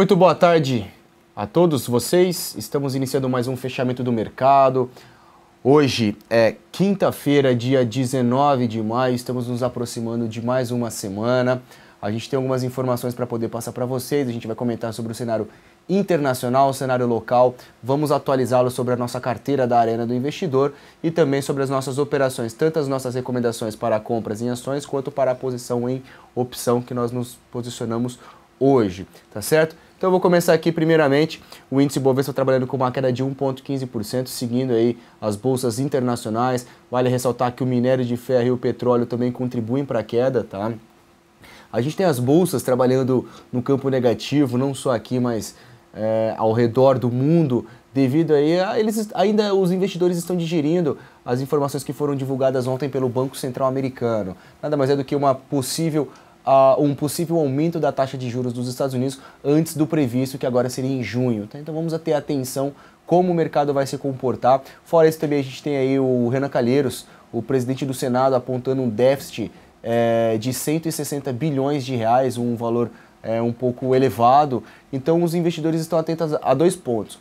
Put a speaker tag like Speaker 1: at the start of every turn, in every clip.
Speaker 1: Muito boa tarde a todos vocês. Estamos iniciando mais um fechamento do mercado. Hoje é quinta-feira, dia 19 de maio. Estamos nos aproximando de mais uma semana. A gente tem algumas informações para poder passar para vocês. A gente vai comentar sobre o cenário internacional, o cenário local. Vamos atualizá-lo sobre a nossa carteira da Arena do Investidor e também sobre as nossas operações, tanto as nossas recomendações para compras em ações quanto para a posição em opção que nós nos posicionamos hoje, tá certo? Então eu vou começar aqui primeiramente, o índice Bovespa trabalhando com uma queda de 1,15%, seguindo aí as bolsas internacionais. Vale ressaltar que o minério de ferro e o petróleo também contribuem para a queda, tá? A gente tem as bolsas trabalhando no campo negativo, não só aqui, mas é, ao redor do mundo, devido aí a eles ainda os investidores estão digerindo as informações que foram divulgadas ontem pelo Banco Central Americano. Nada mais é do que uma possível uh, um possível aumento da taxa de juros dos Estados Unidos antes do previsto, que agora seria em junho. Tá? Então vamos ter atenção como o mercado vai se comportar. Fora isso também a gente tem aí o Renan Calheiros, o presidente do Senado, apontando um déficit é, de 160 bilhões de reais, um valor é, um pouco elevado. Então os investidores estão atentos a dois pontos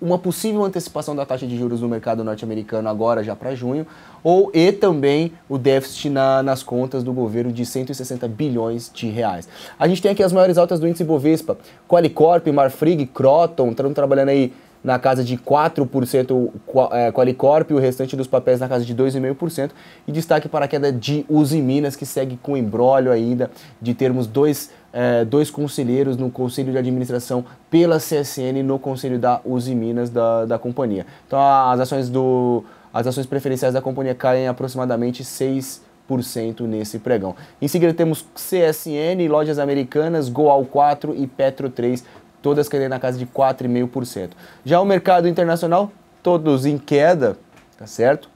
Speaker 1: uma possível antecipação da taxa de juros no mercado norte-americano agora já para junho, ou e também o déficit na, nas contas do governo de 160 bilhões de reais. A gente tem aqui as maiores altas do índice Bovespa, Qualicorp, Marfrig, Croton, estão trabalhando aí na casa de 4% é, Qualicorp e o restante dos papéis na casa de 2,5%. E destaque para a queda de Uzi Minas, que segue com embrólio ainda de termos dois, é, dois conselheiros no conselho de administração pela CSN no conselho da Uzi Minas da, da companhia. Então as ações, do, as ações preferenciais da companhia caem aproximadamente 6% nesse pregão. Em seguida temos CSN, Lojas Americanas, Goal 4 e Petro 3 todas caindo na casa de 4,5%. Já o mercado internacional, todos em queda, tá certo?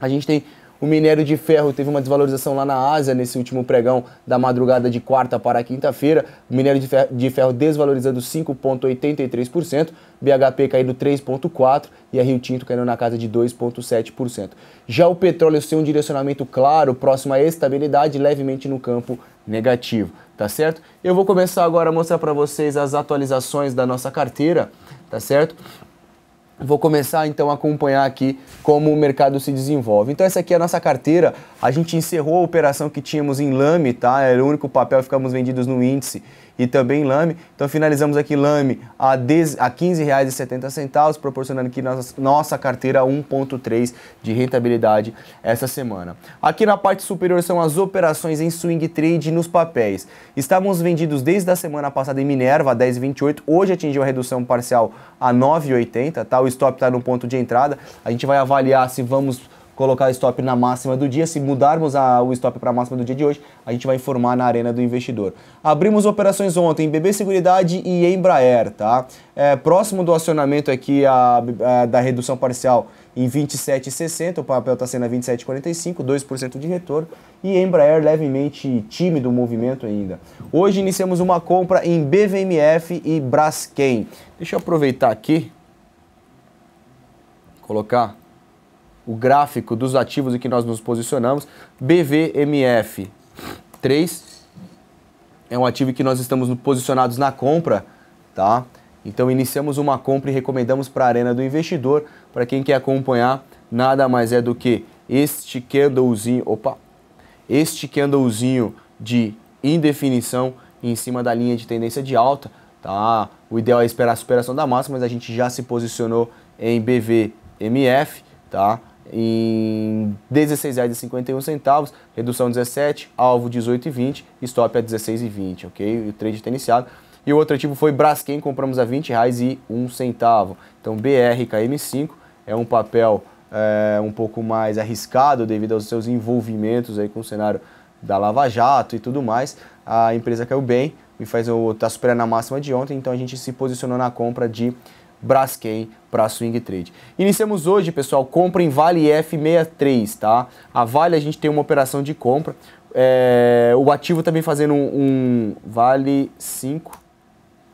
Speaker 1: A gente tem o minério de ferro teve uma desvalorização lá na Ásia nesse último pregão da madrugada de quarta para quinta-feira. O minério de ferro, desvalorizando 5,83%, BHP caindo 3,4% e a Rio Tinto caindo na casa de 2,7%. Já o petróleo sem um direcionamento claro, próximo à estabilidade, levemente no campo negativo, tá certo? Eu vou começar agora a mostrar para vocês as atualizações da nossa carteira, tá certo? Vou começar então a acompanhar aqui como o mercado se desenvolve. Então essa aqui é a nossa carteira. A gente encerrou a operação que tínhamos em Lame, tá? Era é o único papel que ficamos vendidos no índice e também Lame. Então finalizamos aqui Lame a, a 70 centavos, proporcionando aqui nossa, nossa carteira 1,3 de rentabilidade essa semana. Aqui na parte superior são as operações em swing trade nos papéis. Estávamos vendidos desde a semana passada em Minerva a 10,28, hoje atingiu a redução parcial a 9,80, tá? o stop está no ponto de entrada. A gente vai avaliar se vamos colocar o stop na máxima do dia. Se mudarmos a, o stop para a máxima do dia de hoje, a gente vai informar na arena do investidor. Abrimos operações ontem, BB Seguridade e Embraer, tá? É, próximo do acionamento aqui a, a, é, da redução parcial em 27,60, o papel está sendo a 27,45, 2% de retorno, e Embraer levemente tímido o movimento ainda. Hoje iniciamos uma compra em BVMF e Braskem. Deixa eu aproveitar aqui colocar o gráfico dos ativos em que nós nos posicionamos. BVMF 3 é um ativo em que nós estamos posicionados na compra, tá? Então iniciamos uma compra e recomendamos para a arena do investidor. Para quem quer acompanhar, nada mais é do que este candlezinho, opa, este candlezinho de indefinição em cima da linha de tendência de alta, tá? O ideal é esperar a superação da massa, mas a gente já se posicionou em BV mf, tá? em R$16,51, redução 17, alvo 18,20, stop a é 16,20, ok? O trade está iniciado. E o outro ativo foi Braskem, compramos a R$20,01. Então BRKM5 é um papel é, um pouco mais arriscado devido aos seus envolvimentos aí com o cenário da Lava Jato e tudo mais. A empresa caiu bem, me faz está superando a máxima de ontem, então a gente se posicionou na compra de Braskem para swing trade. Iniciamos hoje, pessoal, compra em Vale F63, tá? A Vale a gente tem uma operação de compra. É, o ativo também fazendo um, um Vale 5,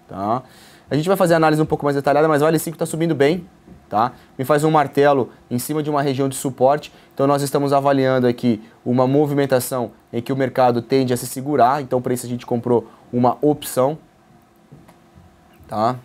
Speaker 1: tá? A gente vai fazer análise um pouco mais detalhada, mas Vale 5 está subindo bem, tá? Me faz um martelo em cima de uma região de suporte. Então nós estamos avaliando aqui uma movimentação em que o mercado tende a se segurar. Então para isso a gente comprou uma opção, tá?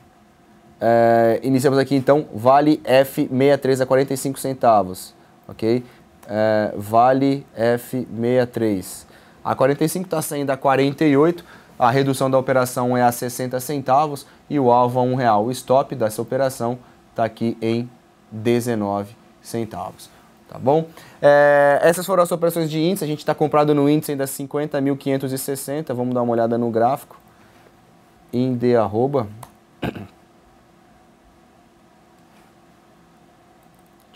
Speaker 1: É, iniciamos aqui então, vale F63 a 45 centavos, ok? É, vale F63. A 45 está saindo a 48, a redução da operação é a 60 centavos e o alvo a 1 real. O stop dessa operação está aqui em 19 centavos tá bom? É, essas foram as operações de índice, a gente está comprado no índice ainda 50.560, vamos dar uma olhada no gráfico, inde arroba,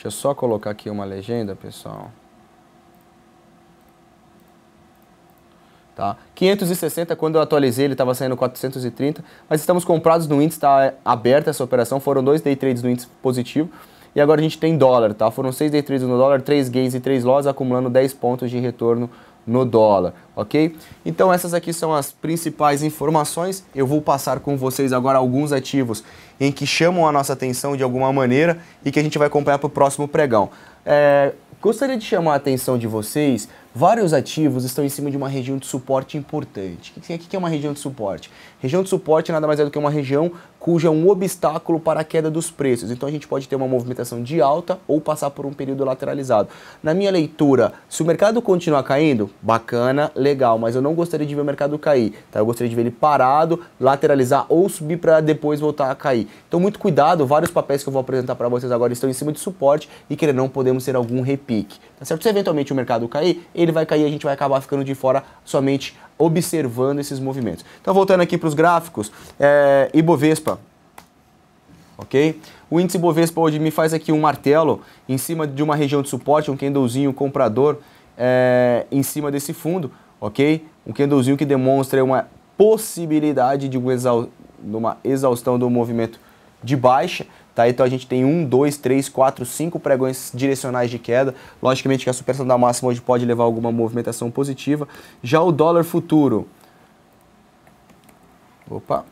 Speaker 1: Deixa eu só colocar aqui uma legenda, pessoal. Tá? 560, quando eu atualizei, ele estava saindo 430, mas estamos comprados no índice, está aberta essa operação, foram dois day trades no índice positivo, e agora a gente tem dólar, tá? Foram seis day trades no dólar, três gains e três loss, acumulando 10 pontos de retorno no dólar, ok? Então essas aqui são as principais informações. Eu vou passar com vocês agora alguns ativos em que chamam a nossa atenção de alguma maneira e que a gente vai acompanhar para o próximo pregão. É, gostaria de chamar a atenção de vocês Vários ativos estão em cima de uma região de suporte importante. O é, que é uma região de suporte? Região de suporte nada mais é do que uma região cuja é um obstáculo para a queda dos preços. Então a gente pode ter uma movimentação de alta ou passar por um período lateralizado. Na minha leitura, se o mercado continuar caindo, bacana, legal, mas eu não gostaria de ver o mercado cair. Tá? Eu gostaria de ver ele parado, lateralizar ou subir para depois voltar a cair. Então muito cuidado, vários papéis que eu vou apresentar para vocês agora estão em cima de suporte e que não podemos ter algum repique. Tá certo? Se eventualmente o mercado cair, ele vai cair, a gente vai acabar ficando de fora somente observando esses movimentos. Então, voltando aqui para os gráficos, é, Ibovespa, ok? O índice Ibovespa hoje me faz aqui um martelo em cima de uma região de suporte, um candlezinho comprador é, em cima desse fundo, ok? Um candlezinho que demonstra uma possibilidade de uma, exaustão do movimento de baixa, Tá? Então a gente tem um, dois, três, quatro, cinco pregões direcionais de queda. Logicamente que a superação da máxima hoje pode levar a alguma movimentação positiva. Já o dólar futuro. Opa.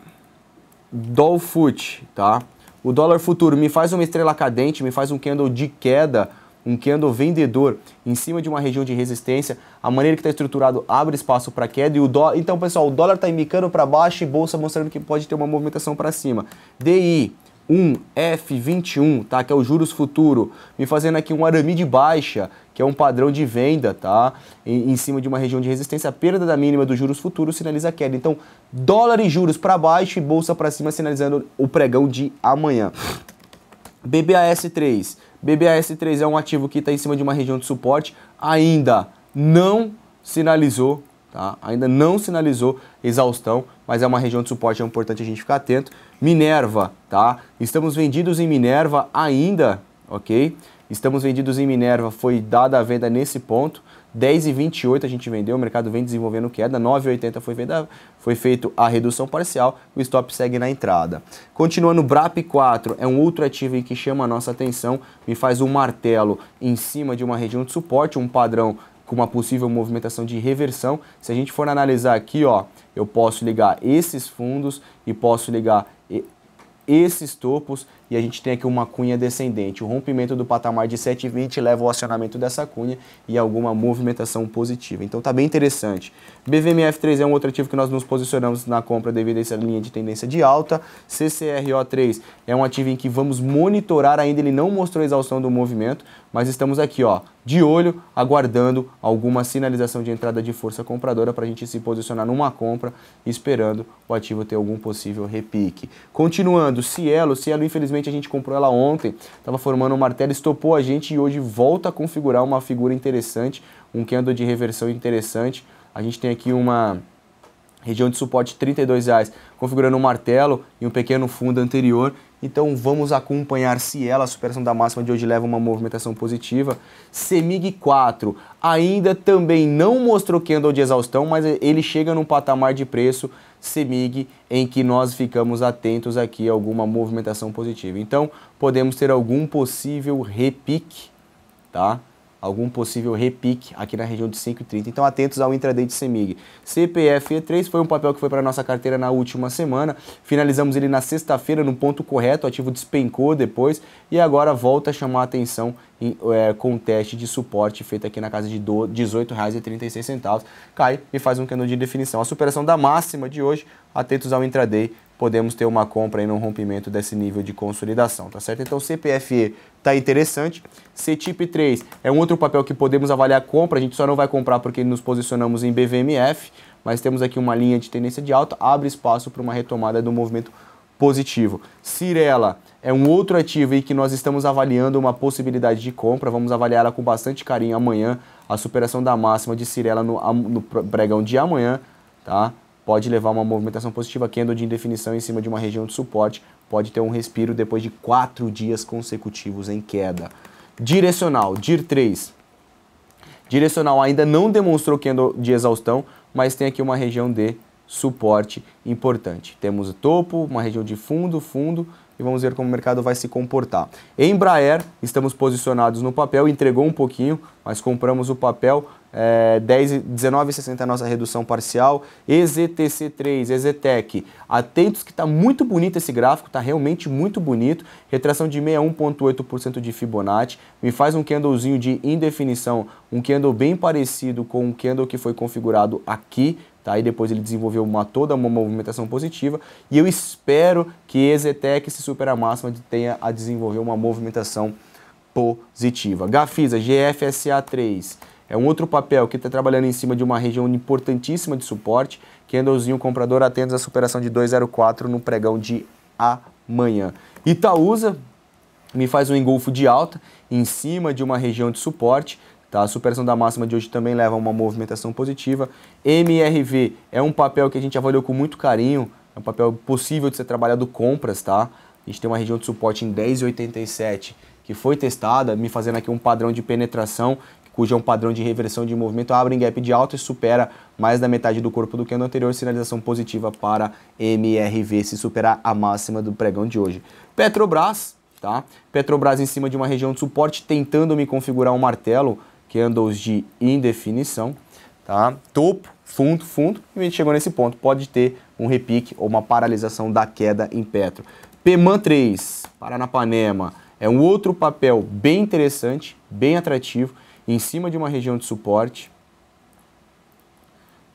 Speaker 1: Dolfut, tá? O dólar futuro me faz uma estrela cadente, me faz um candle de queda, um candle vendedor em cima de uma região de resistência. A maneira que está estruturado abre espaço para queda e o dólar. Então, pessoal, o dólar está indicando para baixo e bolsa mostrando que pode ter uma movimentação para cima. DI 1F21, tá? Que é o juros futuro, me fazendo aqui um arame de baixa, que é um padrão de venda, tá? Em, em cima de uma região de resistência, a perda da mínima dos juros futuros sinaliza queda. Então, dólar e juros para baixo e bolsa para cima sinalizando o pregão de amanhã. BBAS3. BBAS3 é um ativo que está em cima de uma região de suporte, ainda não sinalizou Tá? Ainda não sinalizou exaustão, mas é uma região de suporte, é importante a gente ficar atento. Minerva, tá? Estamos vendidos em Minerva ainda, ok? Estamos vendidos em Minerva, foi dada a venda nesse ponto. 10,28 a gente vendeu, o mercado vem desenvolvendo queda, 9,80 foi, venda, foi feito a redução parcial, o stop segue na entrada. Continuando, BRAP 4 é um outro ativo que chama a nossa atenção, me faz um martelo em cima de uma região de suporte, um padrão com uma possível movimentação de reversão. Se a gente for analisar aqui, ó, eu posso ligar esses fundos e posso ligar esses topos e a gente tem aqui uma cunha descendente. O rompimento do patamar de 7,20 leva ao acionamento dessa cunha e alguma movimentação positiva. Então está bem interessante. BVMF3 é um outro ativo que nós nos posicionamos na compra devido a essa linha de tendência de alta. CCRO3 é um ativo em que vamos monitorar ainda, ele não mostrou a exaustão do movimento, mas estamos aqui, ó, de olho, aguardando alguma sinalização de entrada de força compradora para a gente se posicionar numa compra, esperando o ativo ter algum possível repique. Continuando, Cielo, Cielo infelizmente a gente comprou ela ontem, estava formando um martelo, estopou a gente e hoje volta a configurar uma figura interessante, um candle de reversão interessante. A gente tem aqui uma região de suporte R$ reais, configurando um martelo e um pequeno fundo anterior. Então vamos acompanhar se ela, a superação da máxima de hoje leva uma movimentação positiva. Semig 4 ainda também não mostrou candle de exaustão, mas ele chega num patamar de preço CEMIG, em que nós ficamos atentos aqui a alguma movimentação positiva. Então, podemos ter algum possível repique, tá? algum possível repique aqui na região de 5,30. Então atentos ao intraday de CEMIG. CPFE3 foi um papel que foi para nossa carteira na última semana. Finalizamos ele na sexta-feira no ponto correto, o ativo despencou depois e agora volta a chamar a atenção em, é, com o teste de suporte feito aqui na casa de R$ 18,36. Cai e faz um cano de definição. A superação da máxima de hoje, atentos ao intraday podemos ter uma compra e um rompimento desse nível de consolidação, tá certo? Então CPFE tá interessante. CTIP 3 é um outro papel que podemos avaliar compra, a gente só não vai comprar porque nos posicionamos em BVMF, mas temos aqui uma linha de tendência de alta, abre espaço para uma retomada do movimento positivo. Cirela é um outro ativo aí que nós estamos avaliando uma possibilidade de compra, vamos avaliar ela com bastante carinho amanhã, a superação da máxima de Cirela no, no pregão de amanhã, tá? pode levar uma movimentação positiva. Candle de indefinição em cima de uma região de suporte pode ter um respiro depois de quatro dias consecutivos em queda. Direcional, DIR 3. Direcional ainda não demonstrou candle de exaustão, mas tem aqui uma região de suporte importante. Temos o topo, uma região de fundo, fundo, e vamos ver como o mercado vai se comportar. Embraer, estamos posicionados no papel, entregou um pouquinho, mas compramos o papel. É, 19,60 a nossa redução parcial. EZTC3, EZTEC. Atentos que está muito bonito esse gráfico, está realmente muito bonito. Retração de 61,8% de Fibonacci. Me faz um candlezinho de indefinição, um candle bem parecido com o um candle que foi configurado aqui Tá? E depois ele desenvolveu uma, toda uma movimentação positiva e eu espero que Exetec se supera a máxima tenha a desenvolver uma movimentação positiva. Gafisa, GFSA3, é um outro papel que está trabalhando em cima de uma região importantíssima de suporte. Candlezinho é comprador atento à superação de 204 no pregão de amanhã. Itaúsa me faz um engolfo de alta em cima de uma região de suporte. Tá? A superação da máxima de hoje também leva a uma movimentação positiva. MRV é um papel que a gente avaliou com muito carinho, é um papel possível de ser trabalhado compras, tá? A gente tem uma região de suporte em 10,87 que foi testada, me fazendo aqui um padrão de penetração, cujo é um padrão de reversão de movimento, abre em gap de alta e supera mais da metade do corpo do que candle anterior, sinalização positiva para MRV se superar a máxima do pregão de hoje. Petrobras, tá? Petrobras em cima de uma região de suporte tentando me configurar um martelo, que andou de indefinição, tá? Topo, fundo, fundo, e a gente chegou nesse ponto, pode ter um repique ou uma paralisação da queda em Petro. PEMAN 3, Paranapanema, é um outro papel bem interessante, bem atrativo, em cima de uma região de suporte.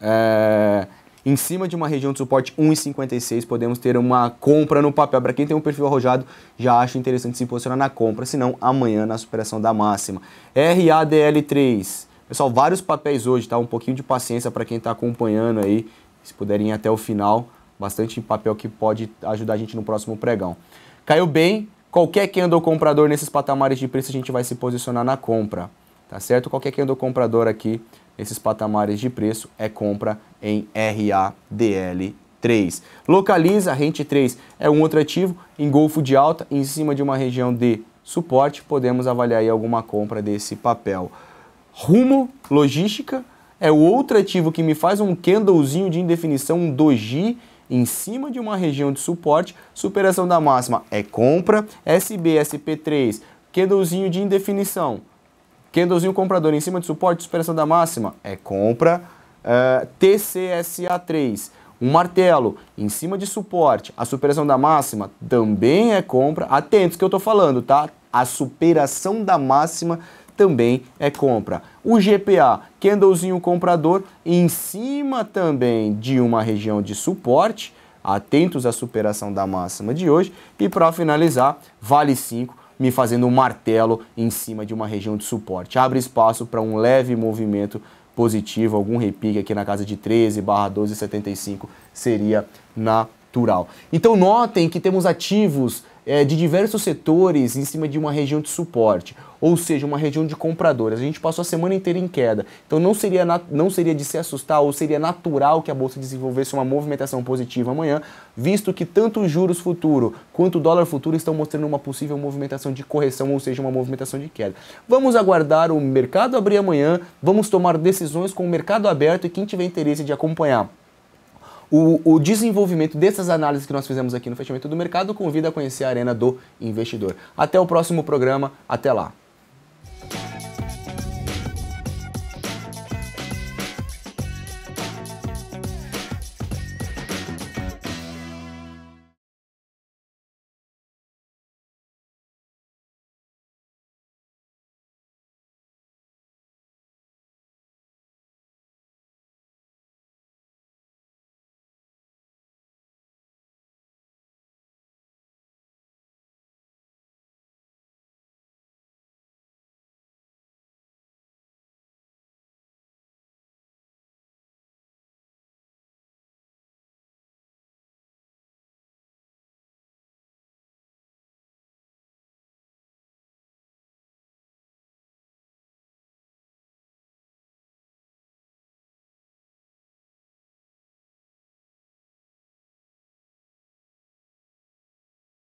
Speaker 1: É, em cima de uma região de suporte 1,56, podemos ter uma compra no papel. Para quem tem um perfil arrojado, já acho interessante se posicionar na compra, senão amanhã na superação da máxima. RADL3. Pessoal, vários papéis hoje, tá? Um pouquinho de paciência para quem está acompanhando aí, se puderem ir até o final. Bastante papel que pode ajudar a gente no próximo pregão. Caiu bem, qualquer que andou comprador nesses patamares de preço a gente vai se posicionar na compra, tá certo? Qualquer que andou comprador aqui esses patamares de preço é compra em RADL 3. Localiza, rente 3 é um outro ativo, em golfo de alta, em cima de uma região de suporte, podemos avaliar aí alguma compra desse papel. Rumo, logística, é o outro ativo que me faz um candlezinho de indefinição, um doji, em cima de uma região de suporte, superação da máxima é compra, SBSP3, candlezinho de indefinição, Candlezinho comprador em cima de suporte, superação da máxima, é compra. Uh, é, TCSA3, um martelo em cima de suporte, a superação da máxima também é compra. Atentos que eu estou falando, tá? A superação da máxima também é compra. O GPA, candlezinho comprador, em cima também de uma região de suporte, atentos à superação da máxima de hoje. E para finalizar, Vale 5, me fazendo um martelo em cima de uma região de suporte. Abre espaço para um leve movimento positivo, algum repique aqui na casa de 13 barra 12,75 seria natural. Então notem que temos ativos é, de diversos setores em cima de uma região de suporte, ou seja, uma região de compradores. A gente passou a semana inteira em queda, então não seria, não seria de se assustar ou seria natural que a bolsa desenvolvesse uma movimentação positiva amanhã, visto que tanto os juros futuro quanto o dólar futuro estão mostrando uma possível movimentação de correção, ou seja, uma movimentação de queda. Vamos aguardar o mercado abrir amanhã, vamos tomar decisões com o mercado aberto e quem tiver interesse de acompanhar o, o, desenvolvimento dessas análises que nós fizemos aqui no fechamento do mercado convida a conhecer a arena do investidor. Até o próximo programa, até lá.